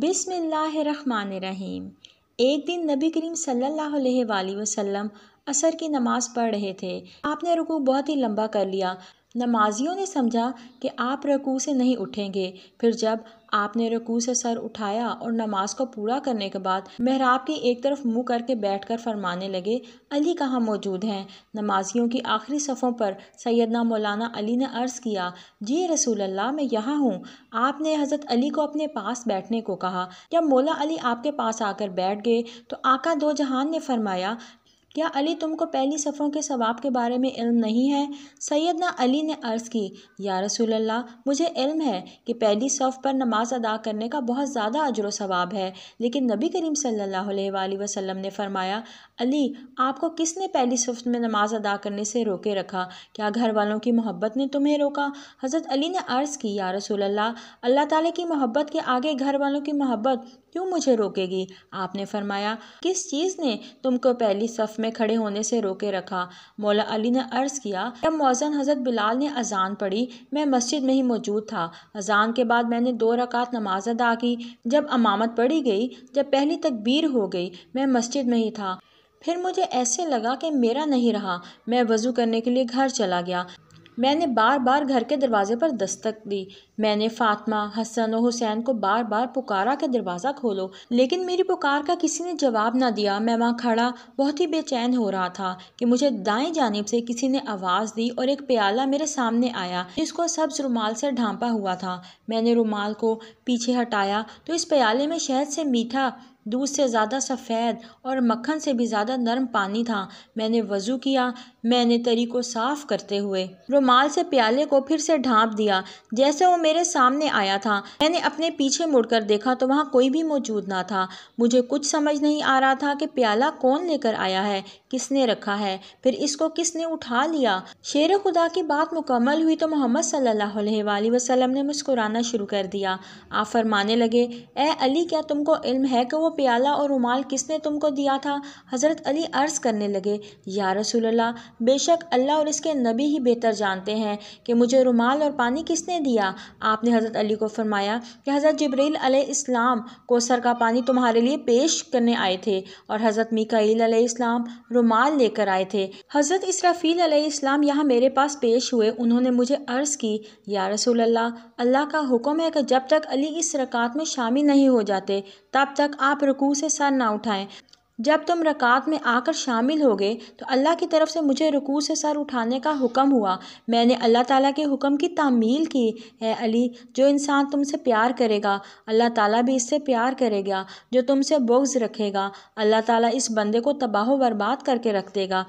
बिसमीम एक दिन नबी करीम सल्लल्लाहु अलैहि वसल्लम असर की नमाज़ पढ़ रहे थे आपने रुकू बहुत ही लंबा कर लिया नमाजियों ने समझा कि आप रकू से नहीं उठेंगे फिर जब आपने रकू से सर उठाया और नमाज को पूरा करने के बाद मेहराब की एक तरफ मुंह करके बैठकर फरमाने लगे अली कहाँ मौजूद हैं नमाजियों की आखिरी सफ़ों पर सैदना मौलाना अली ने अर्ज़ किया जी रसूल अल्लाह मैं यहाँ हूँ आपने हज़रत अली को अपने पास बैठने को कहा जब मौला अली आपके पास आकर बैठ गए तो आका दो जहान ने फरमाया क्या अली तुमको पहली सफ़ों के सवाब के बारे में इल्म नहीं है सैदना अली ने अर्ज़ की या रसूल्ला मुझे इल्म है कि पहली सफ़ पर नमाज अदा करने का बहुत ज़्यादा अजर सवाब है लेकिन नबी करीम सल्ला अलैहि ने फरमाया अली आपको किसने पहली सफ़ में नमाज अदा करने से रोके रखा क्या घर वालों की मोहब्बत ने तुम्हें रोका हज़रत अली ने अर्ज़ की या रसूल अल्लाह ताली की मोहब्बत के आगे घर वालों की मोहब्बत क्यों मुझे रोकेगी आपने फरमाया किस चीज़ ने तुमको पहली सफ़ में खड़े होने से रोके रखा मौला अली ने अर्ज़ किया जब मौजन हज़रत बिलाल ने अजान पढ़ी मैं मस्जिद में ही मौजूद था अजान के बाद मैंने दो रकात नमाज अदा की जब अमामत पढ़ी गई जब पहली तकबीर हो गई मैं मस्जिद में ही था फिर मुझे ऐसे लगा कि मेरा नहीं रहा मैं वज़ू करने के लिए घर चला गया मैंने बार बार घर के दरवाजे पर दस्तक दी मैंने फातिमा हसन और हुसैन को बार बार पुकारा कि दरवाज़ा खोलो लेकिन मेरी पुकार का किसी ने जवाब ना दिया मैं वहाँ खड़ा बहुत ही बेचैन हो रहा था कि मुझे दाएं जानब से किसी ने आवाज़ दी और एक प्याला मेरे सामने आया जिसको सब्ज रुमाल से ढांपा हुआ था मैंने रुमाल को पीछे हटाया तो इस प्याले में शहद से मीठा दूध से ज़्यादा सफ़ेद और मक्खन से भी ज़्यादा नरम पानी था मैंने वज़ू किया मैंने तरी को साफ करते हुए रुमाल से प्याले को फिर से ढांप दिया जैसे वो मेरे सामने आया था मैंने अपने पीछे मुड़कर देखा तो वहाँ कोई भी मौजूद ना था मुझे कुछ समझ नहीं आ रहा था कि प्याला कौन लेकर आया है किसने रखा है फिर इसको किसने उठा लिया शेर खुदा की बात मुकम्मल हुई तो मोहम्मद सल्लल्लाहु वसलम ने मुस्कुराना शुरू कर दिया आप फरमाने लगे ए अली क्या तुमको इल्म है कि वो प्याला और रुमाल किसने तुमको दिया था हज़रत अली अर्ज़ करने लगे या रसूल बेशक अल्लाह और इसके नबी ही बेहतर जानते हैं कि मुझे रुमाल और पानी किसने दिया आपने हज़रत अली को फरमाया कि हज़रत जबरील इस्लाम को सर का पानी तुम्हारे लिए पेश करने आए थे और हज़रत मिकाइल अलैहिस्सलाम रुमाल लेकर आए थे हज़रत इसराफ़ील अलैहिस्सलाम यहाँ मेरे पास पेश हुए उन्होंने मुझे अर्ज़ की या रसूल अल्लाह अल्लाह का हुक्म है कि जब तक अली इस रकात में शामिल नहीं हो जाते तब तक आप रुकू से सर ना उठाएं जब तुम रकात में आकर शामिल हो गए तो अल्लाह की तरफ से मुझे रुकू से सर उठाने का हुक्म हुआ मैंने अल्लाह ताला के हुक्म की तामील की है अली जो इंसान तुमसे प्यार करेगा अल्लाह ताला भी इससे प्यार करेगा जो तुमसे बोग्ज़ रखेगा अल्लाह ताला इस बंदे को तबाह बर्बाद करके रख देगा